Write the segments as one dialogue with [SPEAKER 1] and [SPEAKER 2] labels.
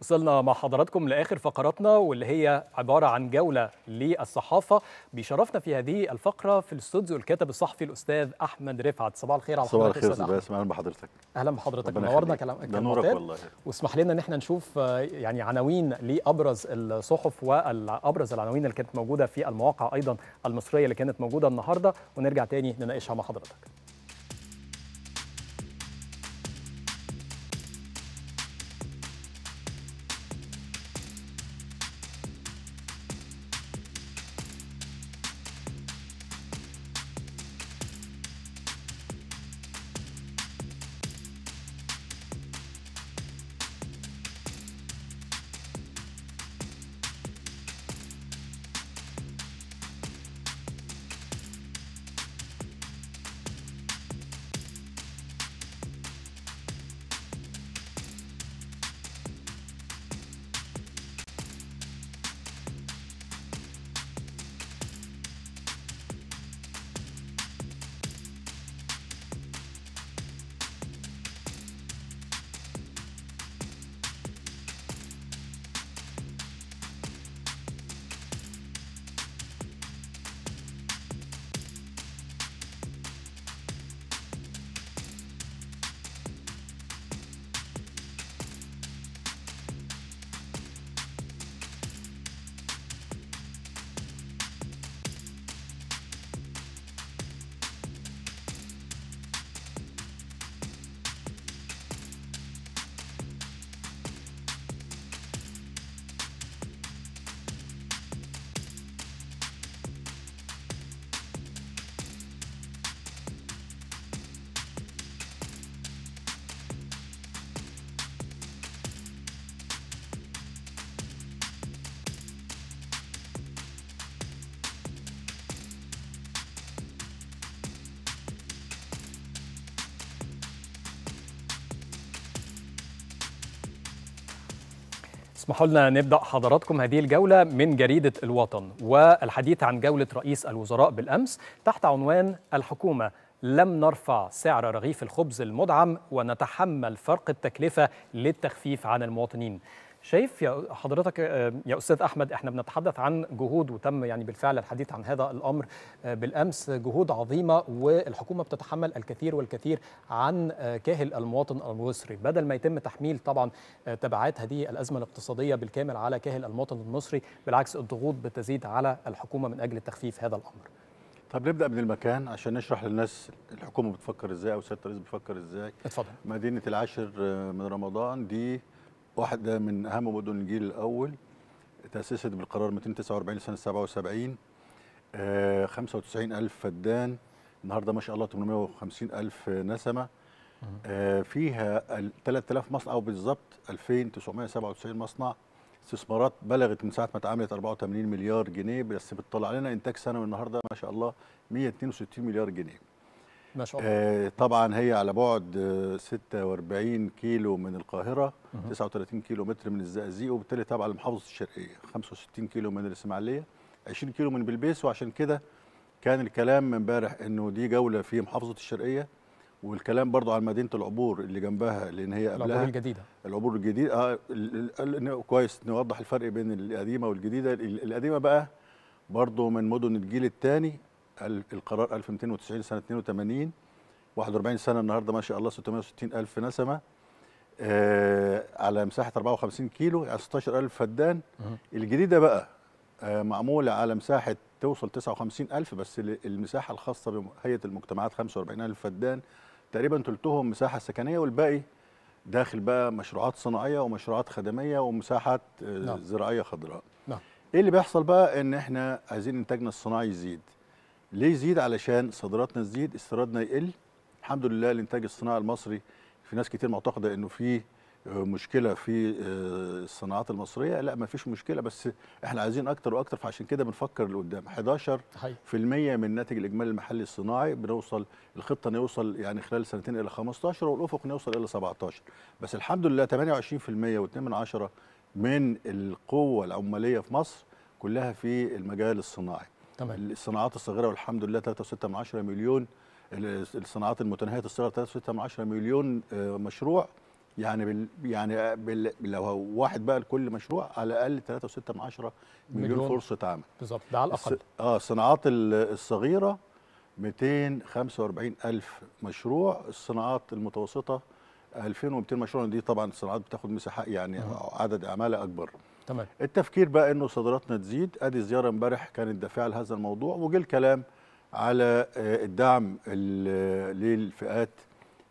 [SPEAKER 1] وصلنا مع حضراتكم لاخر فقراتنا واللي هي عباره عن جوله للصحافه بيشرفنا في هذه الفقره في الاستوديو الكاتب الصحفي الاستاذ احمد رفعت صباح الخير على حضرتك صباح الخير
[SPEAKER 2] باسم اهلا بحضرتك
[SPEAKER 1] اهلا بحضرتك منورنا كلام نورك والله واسمح لنا ان احنا نشوف آه، يعني عناوين لابرز الصحف وابرز العناوين اللي كانت موجوده في المواقع ايضا المصريه اللي كانت موجوده النهارده ونرجع تاني نناقشها مع حضرتك اسمحوا لنا نبدا حضراتكم هذه الجوله من جريده الوطن والحديث عن جوله رئيس الوزراء بالامس تحت عنوان الحكومه لم نرفع سعر رغيف الخبز المدعم ونتحمل فرق التكلفه للتخفيف عن المواطنين شايف يا حضرتك آه، يا استاذ احمد احنا بنتحدث عن جهود وتم يعني بالفعل الحديث عن هذا الامر آه، بالامس جهود عظيمه والحكومه بتتحمل الكثير والكثير عن آه، كاهل المواطن المصري بدل ما يتم تحميل طبعا تبعات هذه الازمه الاقتصاديه بالكامل على كاهل المواطن المصري بالعكس الضغوط بتزيد على الحكومه من اجل
[SPEAKER 2] تخفيف هذا الامر طب نبدا من المكان عشان نشرح للناس الحكومه بتفكر ازاي او سياده الرئيس بتفكر ازاي اتفضل مدينه العاشر من رمضان دي واحدة من أهم مدن الجيل الأول تأسست بالقرار 249 لسنة 77 آه 95 ألف فدان النهاردة ما شاء الله 850 ألف نسمة آه فيها 3000 مصنع أو بالظبط 2997 مصنع استثمارات بلغت من ساعة ما اتعملت 84 مليار جنيه بس بتطلع لنا إنتاج سنوي النهاردة ما شاء الله 162 مليار جنيه ما شاء الله آه طبعا هي على بعد 46 آه، كيلو من القاهره مه. 39 كيلو متر من الزقازيق وبالتالي تابعه لمحافظه الشرقيه 65 كيلو من الاسماعيليه 20 كيلو من بلبيس وعشان كده كان الكلام امبارح انه دي جوله في محافظه الشرقيه والكلام برضه عن مدينه العبور اللي جنبها لان هي قبلها العبور الجديده العبور الجديد اه كويس نوضح الفرق بين القديمه والجديده القديمه بقى برضه من مدن الجيل الثاني القرار 1290 سنه 82 41 سنه النهارده ما شاء الله 660 الف نسمه آه على مساحه 54 كيلو يعني 16 الف فدان الجديده بقى آه معموله على مساحه توصل 59 الف بس المساحه الخاصه بهيئه المجتمعات 45 الف فدان تقريبا ثلثهم مساحه سكنيه والباقي داخل بقى مشروعات صناعيه ومشروعات خدميه ومساحات آه، نعم. زراعيه خضراء نعم. ايه اللي بيحصل بقى ان احنا عايزين انتاجنا الصناعي يزيد ليه يزيد علشان صادراتنا تزيد استيرادنا يقل الحمد لله الانتاج الصناعي المصري في ناس كتير معتقده انه في آه، مشكله في آه، الصناعات المصريه لا ما فيش مشكله بس احنا عايزين اكتر واكتر فعشان كده بنفكر لقدام 11% من الناتج الاجمالي المحلي الصناعي بنوصل الخطه نوصل يعني خلال سنتين الى 15 والافق نوصل الى 17 بس الحمد لله 28% و2 من القوه العماليه في مصر كلها في المجال الصناعي تمام. الصناعات الصغيره والحمد لله 3.6 مليون الصناعات المتناهيه الصغر 3.6 مليون آه، مشروع يعني بال يعني بال لو واحد بقى لكل مشروع على الاقل 3.6 مليون, مليون فرصه عمل
[SPEAKER 1] بالظبط ده على الاقل
[SPEAKER 2] اه الصناعات الصغيره 245 الف مشروع الصناعات المتوسطه 2200 مشروع دي طبعا الصناعات بتاخد مساحه يعني عدد اعمالها اكبر تمام التفكير بقى انه صادراتنا تزيد ادي زياره امبارح كانت دافعه لهذا الموضوع وجه الكلام على آه، الدعم للفئات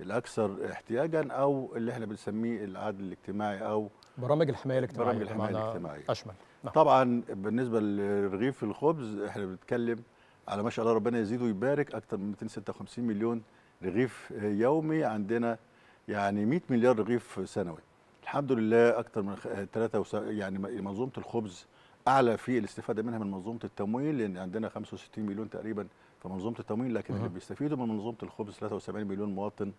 [SPEAKER 2] الاكثر احتياجا او اللي احنا بنسميه العدل الاجتماعي او
[SPEAKER 1] برامج الحمايه الاجتماعيه برامج الحمايه الاجتماعيه اشمل
[SPEAKER 2] نعم. طبعا بالنسبه لرغيف الخبز احنا بنتكلم على ما شاء الله ربنا يزيده ويبارك اكثر من 256 مليون رغيف آه، يومي عندنا يعني 100 مليار رغيف سنوي الحمد لله اكثر من ثلاثة وس... يعني منظومه الخبز اعلى في الاستفاده منها من منظومه التمويل لان عندنا 65 مليون تقريبا في منظومه التمويل لكن اللي بيستفيدوا من منظومه الخبز 73 مليون مواطن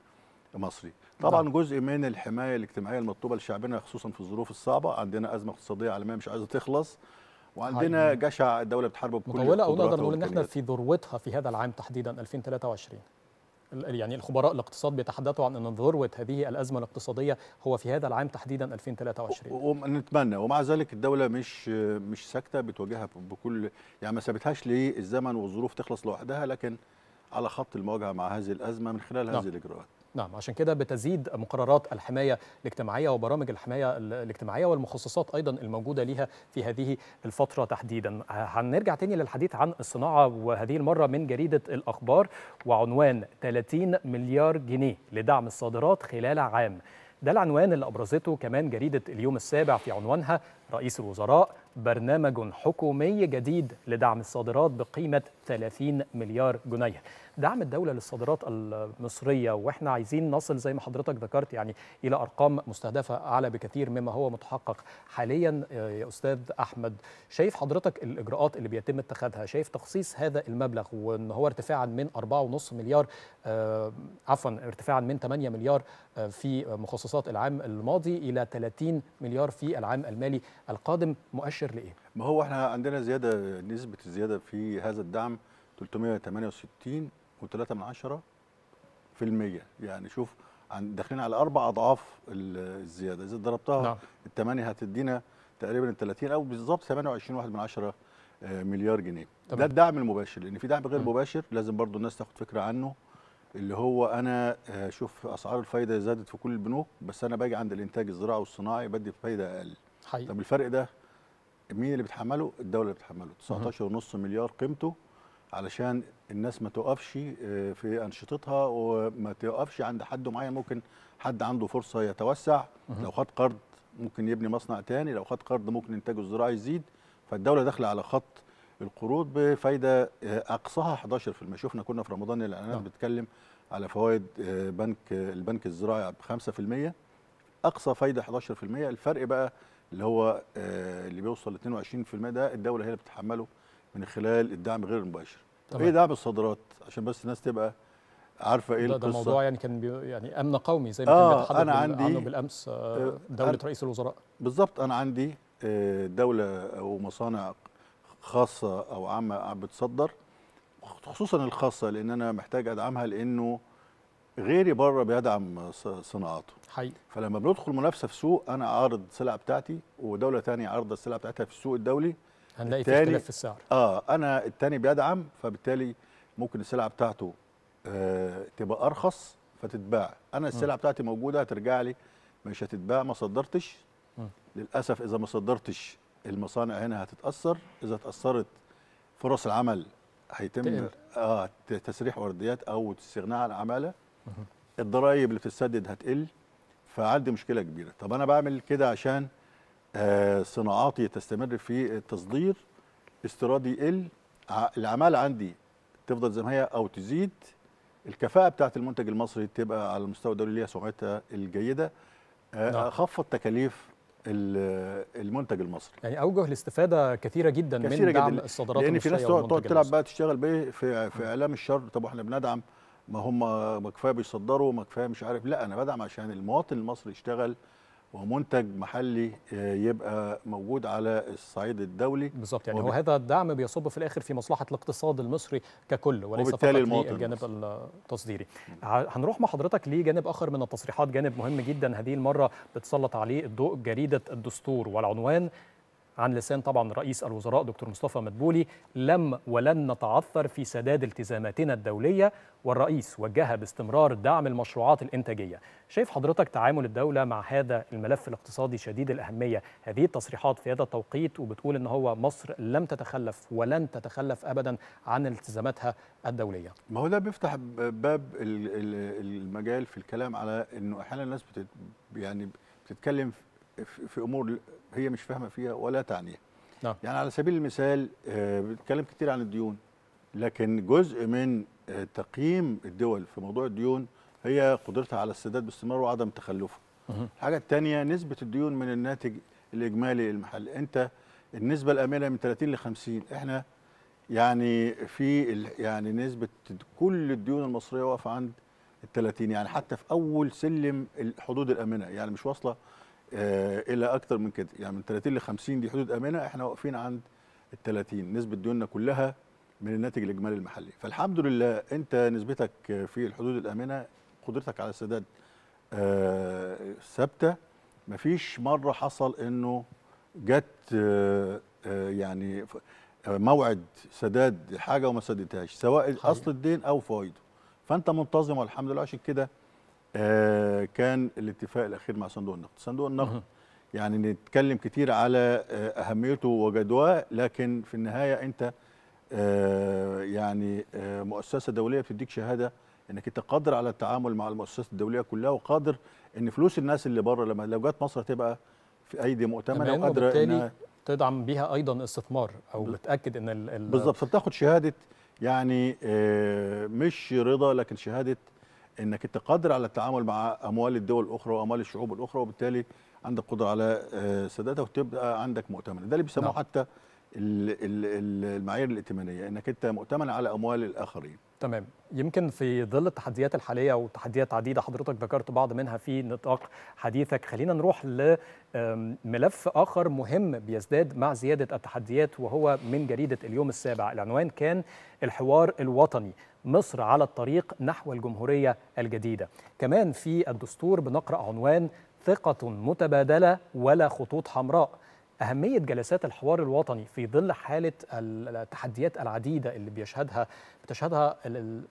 [SPEAKER 2] مصري طبعا ده. نعم. جزء من الحمايه الاجتماعيه المطلوبه لشعبنا خصوصا في الظروف الصعبه عندنا ازمه اقتصاديه عالميه مش عايزه تخلص وعندنا عايزة. جشع الدوله بتحاربه بكل مطوله او نقدر نقول ان احنا
[SPEAKER 1] في ذروتها في هذا العام تحديدا 2023
[SPEAKER 2] يعني الخبراء الاقتصاد
[SPEAKER 1] بيتحدثوا عن ان ذروه هذه الازمه الاقتصاديه هو في هذا العام تحديدا 2023
[SPEAKER 2] ونتمنى ومع ذلك الدوله مش مش ساكته بتواجهها بكل يعني ما سابتهاش للزمن والظروف تخلص لوحدها لكن على خط المواجهه مع هذه الازمه من خلال هذه نعم. الاجراءات
[SPEAKER 1] نعم عشان كده بتزيد مقررات الحماية الاجتماعية وبرامج الحماية الاجتماعية والمخصصات أيضا الموجودة ليها في هذه الفترة تحديدا هنرجع تاني للحديث عن الصناعة وهذه المرة من جريدة الأخبار وعنوان 30 مليار جنيه لدعم الصادرات خلال عام ده العنوان اللي أبرزته كمان جريدة اليوم السابع في عنوانها رئيس الوزراء برنامج حكومي جديد لدعم الصادرات بقيمة 30 مليار جنيه دعم الدولة للصادرات المصرية وإحنا عايزين نصل زي ما حضرتك ذكرت يعني إلى أرقام مستهدفة أعلى بكثير مما هو متحقق حاليا يا آه، أستاذ أحمد شايف حضرتك الإجراءات اللي بيتم اتخاذها شايف تخصيص هذا المبلغ وإن هو ارتفاعا من 4.5 مليار آه عفوا ارتفاعا من 8 مليار آه، في مخصصات العام الماضي إلى 30 مليار في العام المالي القادم مؤشر لايه؟
[SPEAKER 2] ما هو احنا عندنا زياده نسبه الزياده في هذا الدعم 368.3% في المية يعني شوف داخلين على أربع أضعاف الزيادة إذا ضربتها نعم. الثمانية هتدينا تقريبا 30 أو بالظبط 28.1 آه، مليار جنيه طبعا. ده الدعم المباشر لأن في دعم غير مباشر لازم برضو الناس تاخد فكرة عنه اللي هو أنا آه، شوف أسعار الفايدة زادت في كل البنوك بس أنا باجي عند الإنتاج الزراعي والصناعي بدي فايدة أقل حقيقي. طب الفرق ده مين اللي بتحمله الدوله اللي بتحمله 19.5 مليار قيمته علشان الناس ما توقفش آه، في انشطتها وما توقفش عند حد معين ممكن حد عنده فرصه يتوسع لو خد قرض ممكن يبني مصنع تاني لو خد قرض ممكن انتاجه الزراعي يزيد فالدوله داخله على خط القروض بفايده آه، اقصاها 11% شفنا كنا في رمضان الاعلانات نعم. بتتكلم على فوائد آه، بنك البنك الزراعي ب 5% اقصى فايده 11% الفرق بقى اللي هو آه، اللي بيوصل ل 22% ده الدوله هي اللي بتتحمله من خلال الدعم غير المباشر. طبعا. ايه دعم الصادرات عشان بس الناس تبقى عارفه ايه ده القصه ده موضوع
[SPEAKER 1] يعني كان يعني امن قومي زي ما آه كان بيتحدث عنه بالامس آه، آه، دوله رئيس الوزراء
[SPEAKER 2] بالظبط انا عندي دوله او مصانع خاصه او عامه بتصدر خصوصا الخاصه لان انا محتاج ادعمها لانه غيري بره بيدعم صناعاته حقيقي فلما بندخل منافسه في سوق انا اعرض السلعه بتاعتي ودوله ثانيه عارضه السلعه بتاعتها في السوق الدولي
[SPEAKER 1] هنلاقي في في السعر
[SPEAKER 2] اه انا الثاني بيدعم فبالتالي ممكن السلعه بتاعته آه تبقى ارخص فتتباع انا السلعه بتاعتي موجوده هترجع لي مش هتتباع ما صدرتش م. للاسف اذا ما صدرتش المصانع هنا هتتاثر اذا اتاثرت فرص العمل هيتم تقل. اه تسريح ورديات او استغناء عن عماله الضرايب اللي بتتسدد هتقل فعندي مشكله كبيره طب انا بعمل كده عشان آه، صناعاتي تستمر في التصدير استيرادي يقل العمال عندي تفضل زي ما هي او تزيد الكفاءه بتاعت المنتج المصري تبقى على المستوى الدولي ليها سمعتها الجيده آه، نعم. اخفض تكاليف المنتج المصري
[SPEAKER 1] يعني اوجه الاستفاده كثيره جدا كثيرة من دعم جداً. الصادرات لان في ناس تقعد تلعب بقى
[SPEAKER 2] تشتغل بايه في في اعلام الشر طب واحنا بندعم ما هم ما كفايه بيصدروا ما كفايه مش عارف لا انا بدعم عشان المواطن المصري يشتغل ومنتج محلي آه، يبقى موجود على الصعيد الدولي بالظبط يعني هو هذا
[SPEAKER 1] الدعم بيصب في الاخر في مصلحه الاقتصاد المصري ككل وليس فقط الجانب
[SPEAKER 2] التصديري هنروح مع
[SPEAKER 1] حضرتك لجانب اخر من التصريحات جانب مهم جدا هذه المره بتسلط عليه الضوء جريده الدستور والعنوان عن لسان طبعا رئيس الوزراء دكتور مصطفى مدبولي لم ولن نتعثر في سداد التزاماتنا الدولية والرئيس وجه باستمرار دعم المشروعات الإنتاجية شايف حضرتك تعامل الدولة مع هذا الملف الاقتصادي شديد الأهمية هذه التصريحات في هذا التوقيت وبتقول أن هو مصر لم تتخلف ولن تتخلف أبدا
[SPEAKER 2] عن التزاماتها الدولية ما هو ده بيفتح باب المجال في الكلام على أنه أحيانا الناس بتت يعني بتتكلم في في امور هي مش فاهمه فيها ولا تعنيها نعم. يعني على سبيل المثال آه، بنتكلم كتير عن الديون لكن جزء من آه، تقييم الدول في موضوع الديون هي قدرتها على السداد باستمرار وعدم تخلفها الحاجه الثانيه نسبه الديون من الناتج الاجمالي المحل انت النسبه الامنه من 30 ل 50 احنا يعني في يعني نسبه كل الديون المصريه واقفه عند ال 30 يعني حتى في اول سلم الحدود الامنه يعني مش واصله آه، الى اكتر من كده يعني من 30 ل 50 دي حدود امنه احنا واقفين عند ال 30 نسبه ديوننا كلها من الناتج الاجمالي المحلي فالحمد لله انت نسبتك في الحدود الامنه قدرتك على السداد آه، ثابته مفيش مره حصل انه جت آه، يعني موعد سداد حاجه وما سددتهاش سواء حقيقة. اصل الدين او فوائده فانت منتظم والحمد لله عشان كده آه كان الاتفاق الاخير مع صندوق النقد صندوق النقد يعني نتكلم كتير على آه اهميته وجدواه لكن في النهايه انت آه يعني آه، مؤسسه دوليه بتديك شهاده انك انت قادر على التعامل مع المؤسسات الدوليه كلها وقادر ان فلوس الناس اللي بره لما لو جت مصر هتبقى في ايدي مؤتمنه وقادره انها
[SPEAKER 1] تدعم بيها ايضا استثمار او بتاكد ان بالظبط
[SPEAKER 2] فبتاخد شهاده يعني آه، مش رضا لكن شهاده انك انت قادر على التعامل مع اموال الدول الاخرى واموال الشعوب الاخرى وبالتالي عندك قدره على آه، سدادها وتبقى عندك مؤتمن ده اللي بيسموه نعم. حتى المعايير الائتمانيه انك انت مؤتمن على اموال الاخرين
[SPEAKER 1] تمام يمكن في ظل التحديات الحاليه وتحديات عديده حضرتك ذكرت بعض منها في نطاق حديثك خلينا نروح لملف اخر مهم بيزداد مع زياده التحديات وهو من جريده اليوم السابع العنوان كان الحوار الوطني مصر على الطريق نحو الجمهورية الجديدة كمان في الدستور بنقرأ عنوان ثقة متبادلة ولا خطوط حمراء أهمية جلسات الحوار الوطني في ظل حالة التحديات العديدة اللي بيشهدها بتشهدها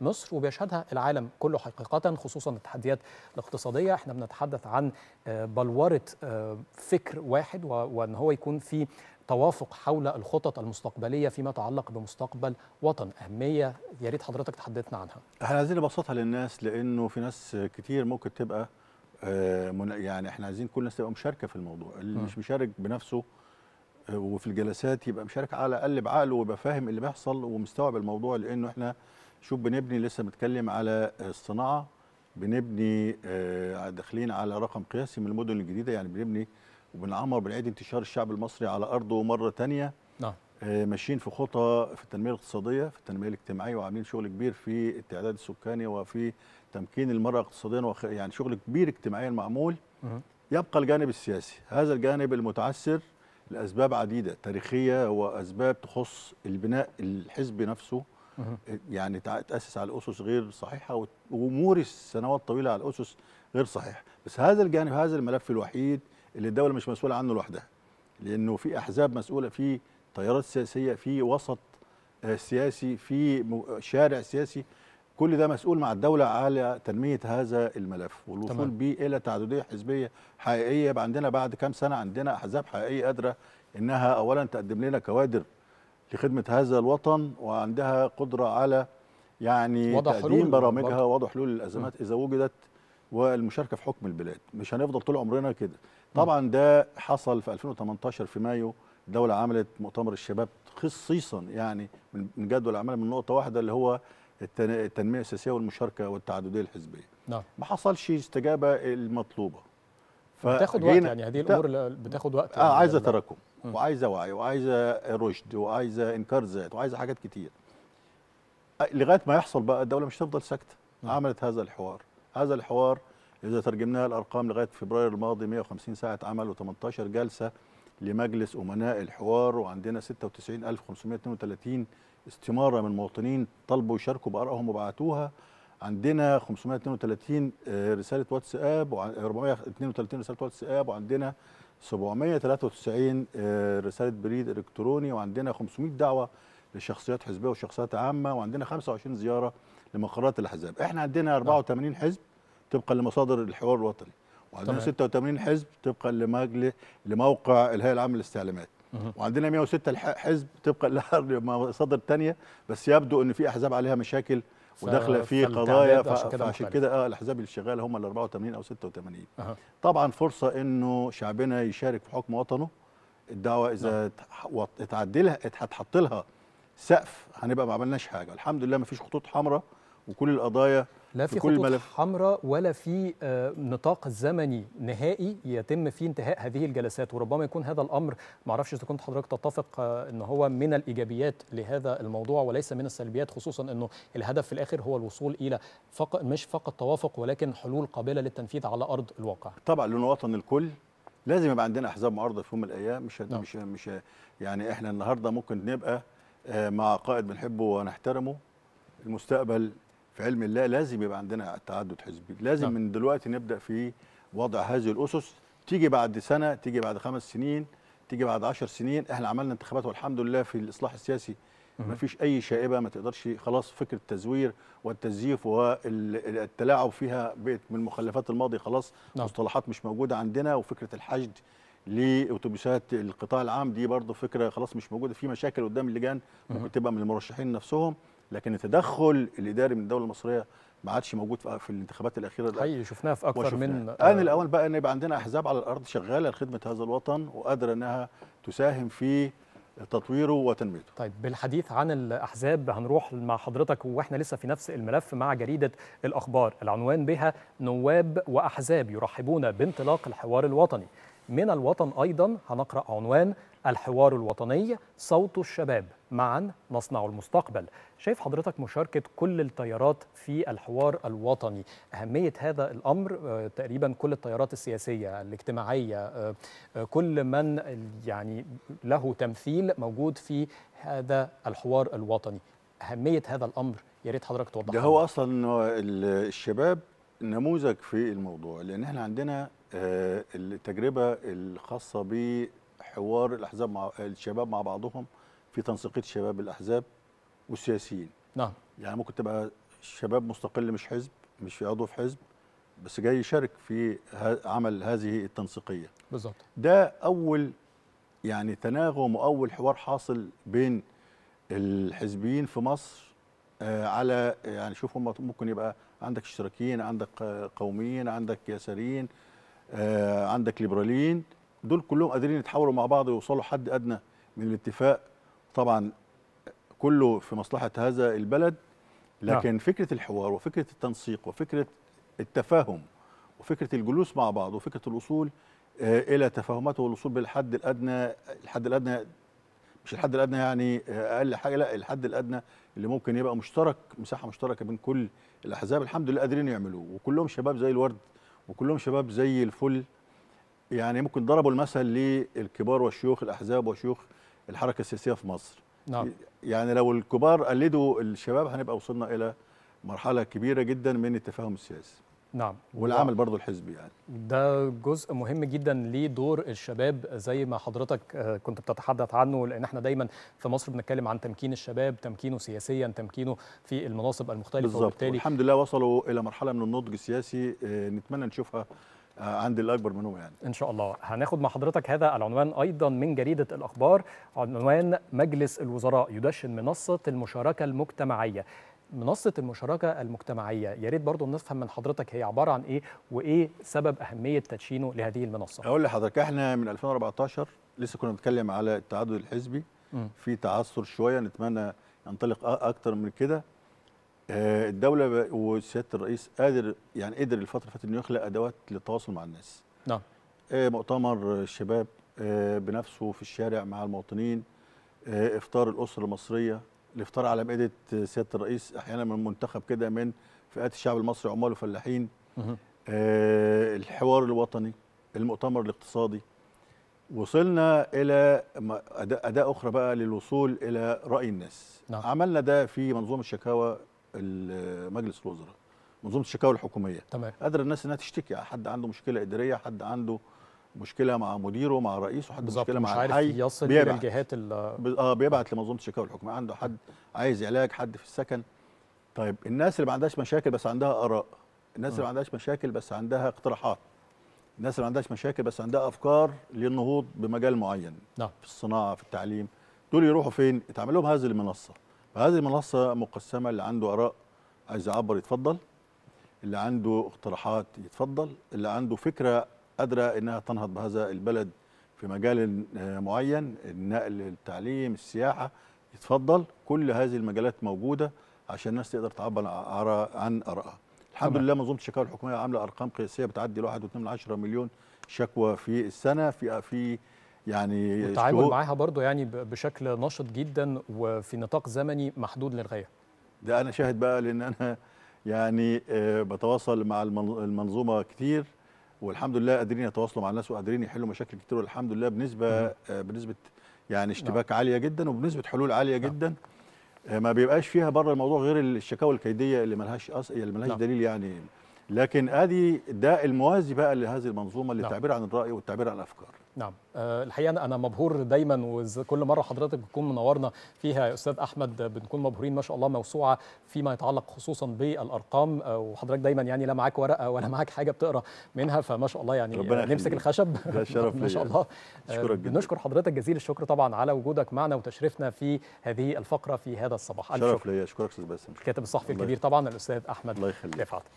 [SPEAKER 1] مصر وبيشهدها العالم كله حقيقة خصوصا التحديات الاقتصادية احنا بنتحدث عن آه، بلورة آه، فكر واحد وأن هو يكون في توافق حول الخطط المستقبليه فيما يتعلق بمستقبل وطن اهميه يا ريت حضرتك تحدثنا عنها
[SPEAKER 2] احنا عايزين نبسطها للناس لانه في ناس كتير ممكن تبقى آه، يعني احنا عايزين كل الناس تبقى مشاركه في الموضوع اللي م. مش مشارك بنفسه آه، وفي الجلسات يبقى مشارك على الاقل بعقله ويبقى فاهم اللي بيحصل ومستوعب الموضوع لانه احنا شوف بنبني لسه بنتكلم على الصناعه بنبني آه، داخلين على رقم قياسي من المدن الجديده يعني بنبني وبنعمر بنعيد انتشار الشعب المصري على ارضه مره ثانيه نعم آه، ماشيين في خطى في التنميه الاقتصاديه في التنميه الاجتماعيه وعاملين شغل كبير في التعداد السكاني وفي تمكين المراه اقتصاديا وخ... يعني شغل كبير اجتماعيا معمول يبقى الجانب السياسي هذا الجانب المتعثر لاسباب عديده تاريخيه واسباب تخص البناء الحزب نفسه آه، يعني تاسس على اسس غير صحيحه ومورس سنوات طويله على اسس غير صحيحه بس هذا الجانب هذا الملف الوحيد اللي الدوله مش مسؤوله عنه لوحدها لانه في احزاب مسؤوله في تيارات سياسيه في وسط آه، سياسي في شارع سياسي كل ده مسؤول مع الدولة على تنمية هذا الملف والوصول به إلى تعددية حزبية حقيقية يبقى عندنا بعد كام سنة عندنا أحزاب حقيقية قادرة إنها أولا تقدم لنا كوادر لخدمة هذا الوطن وعندها قدرة على يعني تقديم برامجها ووضع حلول الأزمات إذا وجدت والمشاركه في حكم البلاد مش هنفضل طول عمرنا كده طبعا ده حصل في 2018 في مايو الدوله عملت مؤتمر الشباب خصيصا يعني من جدول العمل من نقطه واحده اللي هو التنميه السياسيه والمشاركه والتعدديه الحزبيه نعم ما حصلش استجابه المطلوبه بتاخد وقت يعني هذه الامور
[SPEAKER 1] بتاخد وقت آه، يعني آه عايزه تراكم
[SPEAKER 2] وعايزه وعي وعايزه رشد وعايزه انكار ذات وعايزه حاجات كتير لغايه ما يحصل بقى الدوله مش هتفضل ساكته نعم. عملت هذا الحوار هذا الحوار إذا ترجمناها الأرقام لغاية فبراير الماضي 150 ساعة عمل و18 جلسة لمجلس أمناء الحوار وعندنا 96532 استمارة من مواطنين طلبوا يشاركوا بآرائهم وبعتوها عندنا 532 آه، رسالة واتساب و 432 رسالة واتساب وعندنا 793 آه، رسالة بريد إلكتروني وعندنا 500 دعوة لشخصيات حزبية وشخصيات عامة وعندنا 25 زيارة لمقرات الاحزاب احنا عندنا 84 نعم. حزب طبقا لمصادر الحوار الوطني وعندنا 86 حزب طبقا لمجلس لموقع الهيئه العامه للاستعلامات وعندنا 106 حزب طبقا لمصادر ثانيه بس يبدو ان في احزاب عليها مشاكل وداخله في قضايا فعشان كده اه الاحزاب اللي شغاله هم ال 84 او 86 أه. طبعا فرصه انه شعبنا يشارك في حكم وطنه الدعوه اذا نعم. اتعدلها هتحط لها سقف هنبقى ما عملناش حاجه الحمد لله ما فيش خطوط حمراء وكل القضايا لا في, في كل خطوط حمراء ولا في
[SPEAKER 1] آه، نطاق زمني نهائي يتم فيه انتهاء هذه الجلسات وربما يكون هذا الامر ما اعرفش اذا كنت حضرتك تتفق آه، ان هو من الايجابيات لهذا الموضوع وليس من السلبيات خصوصا انه الهدف في الاخر هو الوصول الى فقط مش فقط توافق ولكن حلول قابله للتنفيذ على ارض الواقع
[SPEAKER 2] طبعا لان وطن الكل لازم يبقى عندنا احزاب معارضه في يوم من الايام مش نعم. مش مش يعني احنا النهارده ممكن نبقى آه، مع قائد بنحبه ونحترمه المستقبل في علم الله لازم يبقى عندنا تعدد حزبي لازم نعم. من دلوقتي نبدا في وضع هذه الاسس تيجي بعد سنه تيجي بعد خمس سنين تيجي بعد عشر سنين احنا عملنا انتخابات والحمد لله في الاصلاح السياسي ما فيش اي شائبه ما تقدرش خلاص فكره التزوير والتزييف والتلاعب فيها بقت من مخلفات الماضي خلاص نعم. مصطلحات مش موجوده عندنا وفكره الحشد لاتوبيسات القطاع العام دي برضه فكره خلاص مش موجوده في مشاكل قدام اللجان ممكن تبقى من المرشحين نفسهم لكن التدخل الاداري من الدوله المصريه ما عادش موجود في الانتخابات الاخيره ده حقيقي
[SPEAKER 1] شفناها في اكثر من ان
[SPEAKER 2] الاول بقى ان يبقى عندنا احزاب على الارض شغاله لخدمه هذا الوطن وقادره انها تساهم في تطويره وتنميته. طيب
[SPEAKER 1] بالحديث عن الاحزاب هنروح مع حضرتك واحنا لسه في نفس الملف مع جريده الاخبار، العنوان بها نواب واحزاب يرحبون بانطلاق الحوار الوطني. من الوطن ايضا هنقرا عنوان الحوار الوطني صوت الشباب معا نصنع المستقبل شايف حضرتك مشاركة كل التيارات في الحوار الوطني أهمية هذا الأمر آه، تقريبا كل التيارات السياسية الاجتماعية آه، آه، كل من يعني له تمثيل موجود في هذا الحوار الوطني أهمية هذا الأمر يا ريت حضرتك توضح ده
[SPEAKER 2] هو أصلا الشباب نموذج في الموضوع لأن احنا عندنا التجربة الخاصة حوار الاحزاب مع الشباب مع بعضهم في تنسيقيه شباب الاحزاب والسياسيين نعم يعني ممكن تبقى شباب مستقل مش حزب مش في عضو في حزب بس جاي يشارك في عمل هذه التنسيقيه بالظبط ده اول يعني تناغم واول حوار حاصل بين الحزبيين في مصر آه، على يعني شوف هم ممكن يبقى عندك اشتراكيين عندك قوميين عندك يساريين آه، عندك ليبراليين دول كلهم قادرين يتحاوروا مع بعض ويوصلوا حد ادنى من الاتفاق طبعا كله في مصلحه هذا البلد نعم. لكن نعم. فكره الحوار وفكره التنسيق وفكره التفاهم وفكره الجلوس مع بعض وفكره الوصول آه، الى تفاهمات والوصول بالحد الادنى الحد الادنى مش الحد الادنى يعني آه، اقل حاجه لا الحد الادنى اللي ممكن يبقى مشترك مساحه مشتركه بين كل الاحزاب الحمد لله قادرين يعملوه وكلهم شباب زي الورد وكلهم شباب زي الفل يعني ممكن ضربوا المثل للكبار والشيوخ الاحزاب وشيوخ الحركه السياسيه في مصر نعم. يعني لو الكبار قلدوا الشباب هنبقى وصلنا الى مرحله كبيره جدا من التفاهم السياسي
[SPEAKER 1] نعم والعمل برضه الحزبي يعني ده جزء مهم جدا ليه دور الشباب زي ما حضرتك آه، كنت بتتحدث عنه لان احنا دايما في مصر بنتكلم عن تمكين الشباب تمكينه سياسيا تمكينه في المناصب المختلفه بالظبط وبالتالي الحمد
[SPEAKER 2] لله وصلوا الى مرحله من النضج السياسي آه، نتمنى نشوفها آه، عند الاكبر منهم يعني ان شاء الله هناخد مع حضرتك هذا العنوان ايضا
[SPEAKER 1] من جريده الاخبار عنوان مجلس الوزراء يدشن منصه المشاركه المجتمعيه منصه المشاركه المجتمعيه يا ريت برضه نفهم من حضرتك هي عباره عن ايه
[SPEAKER 2] وايه سبب اهميه تدشينه لهذه المنصه اقول لحضرتك احنا من 2014 لسه كنا بنتكلم على التعدد الحزبي م. في تعثر شويه نتمنى ينطلق اكتر من كده آه، الدوله وسياده الرئيس قادر يعني قدر الفتره اللي فاتت انه يخلق ادوات للتواصل مع الناس نعم آه، مؤتمر الشباب آه، بنفسه في الشارع مع المواطنين افطار الاسره المصريه الافطار على مائده سياده الرئيس احيانا من منتخب كده من فئات الشعب المصري عمال وفلاحين الحوار الوطني المؤتمر الاقتصادي وصلنا الى اداء اخرى بقى للوصول الى راي الناس نعم. عملنا ده في منظومه الشكاوى مجلس الوزراء منظومه الشكاوى الحكوميه تمام قادره الناس انها تشتكي حد عنده مشكله اداريه حد عنده مشكله مع مديره مع رئيسه حد مشكله مع مش عارف الحي يصل الى الجهات اه بيبعت لمنظومه الشكاوى الحكوميه عنده حد عايز علاج حد في السكن طيب الناس اللي ما عندهاش مشاكل بس عندها اراء الناس اللي ما عندهاش مشاكل بس عندها اقتراحات الناس اللي ما عندهاش مشاكل بس عندها افكار للنهوض بمجال معين نعم في الصناعه في التعليم دول يروحوا فين يتعمل لهم هذه المنصه فهذه المنصة مقسمة اللي عنده آراء عايز يعبر يتفضل اللي عنده اقتراحات يتفضل اللي عنده فكرة قادرة إنها تنهض بهذا البلد في مجال آه، معين النقل التعليم السياحة يتفضل كل هذه المجالات موجودة عشان الناس تقدر تعبر عن آرائها الحمد لله منظومه الشكاوى الحكوميه عامله ارقام قياسيه بتعدي من عشرة مليون شكوى في السنه في في يعني والتعامل معاها
[SPEAKER 1] برضه يعني بشكل نشط جدا وفي نطاق زمني محدود للغايه
[SPEAKER 2] ده انا شاهد بقى لان انا يعني آه، بتواصل مع المنظومه كتير والحمد لله قادرين يتواصلوا مع الناس وقادرين يحلوا مشاكل كتير والحمد لله بنسبه آه، بنسبه يعني نعم. اشتباك عاليه جدا وبنسبه حلول عاليه نعم. جدا آه، ما بيبقاش فيها بره الموضوع غير الشكاوى الكيديه اللي ملهاش أص... اللي ملهاش لهاش نعم. دليل يعني لكن ادي ده الموازي بقى لهذه المنظومه للتعبير نعم. عن الراي والتعبير عن الافكار
[SPEAKER 1] نعم أه الحقيقه انا مبهور دايما وكل مره حضرتك بتكون منورنا فيها يا استاذ احمد بنكون مبهورين ما شاء الله موسوعه فيما يتعلق خصوصا بالارقام آه، وحضرتك دايما يعني لا معاك ورقه ولا نعم. معاك حاجه بتقرا منها فما شاء الله يعني ربنا نمسك الخشب ده شرف ما شاء الله آه، أشكرك جدا نشكر حضرتك جزيل الشكر طبعا على وجودك معنا وتشرفنا في هذه الفقره في هذا الصباح شرف ليا اشكرك استاذ باسم الكاتب الصحفي الكبير طبعا الاستاذ احمد الله يخليك